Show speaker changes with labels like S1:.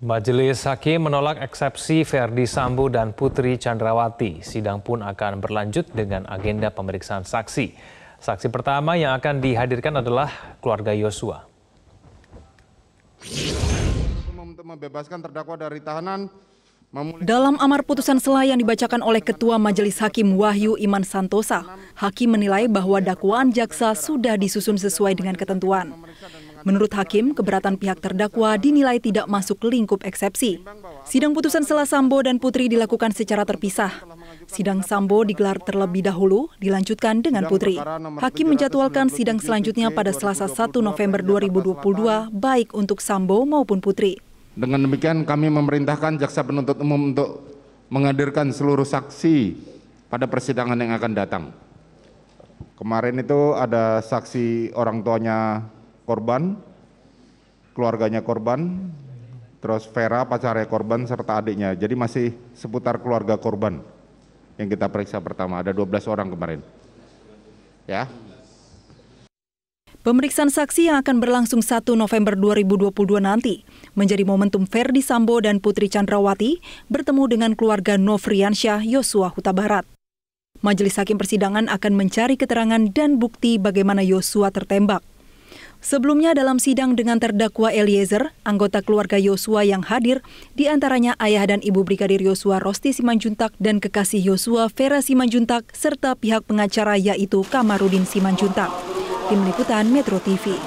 S1: Majelis Hakim menolak eksepsi Verdi Sambo dan Putri Chandrawati. Sidang pun akan berlanjut dengan agenda pemeriksaan saksi. Saksi pertama yang akan dihadirkan adalah keluarga Yosua.
S2: Membebaskan terdakwa dari tahanan
S3: dalam amar putusan sela yang dibacakan oleh Ketua Majelis Hakim Wahyu Iman Santosa, hakim menilai bahwa dakwaan jaksa sudah disusun sesuai dengan ketentuan. Menurut hakim, keberatan pihak terdakwa dinilai tidak masuk lingkup eksepsi. Sidang putusan Sela Sambo dan Putri dilakukan secara terpisah. Sidang Sambo digelar terlebih dahulu, dilanjutkan dengan Putri. Hakim menjadwalkan sidang selanjutnya pada Selasa 1 November 2022, baik untuk Sambo maupun Putri.
S2: Dengan demikian kami memerintahkan jaksa penuntut umum untuk menghadirkan seluruh saksi pada persidangan yang akan datang. Kemarin itu ada saksi orang tuanya korban, keluarganya korban, terus Vera pacarnya korban serta adiknya. Jadi masih seputar keluarga korban yang kita periksa pertama. Ada 12 orang kemarin. Ya.
S3: Pemeriksaan saksi yang akan berlangsung 1 November 2022 nanti menjadi momentum Ferdi Sambo dan Putri Chandrawati bertemu dengan keluarga Nofriansyah Yosua Huta Barat. Majelis Hakim Persidangan akan mencari keterangan dan bukti bagaimana Yosua tertembak. Sebelumnya dalam sidang dengan terdakwa Eliezer, anggota keluarga Yosua yang hadir, diantaranya ayah dan ibu Brigadir Yosua Rosti Simanjuntak dan kekasih Yosua Vera Simanjuntak, serta pihak pengacara yaitu Kamarudin Simanjuntak. Tim Liputan Metro TV.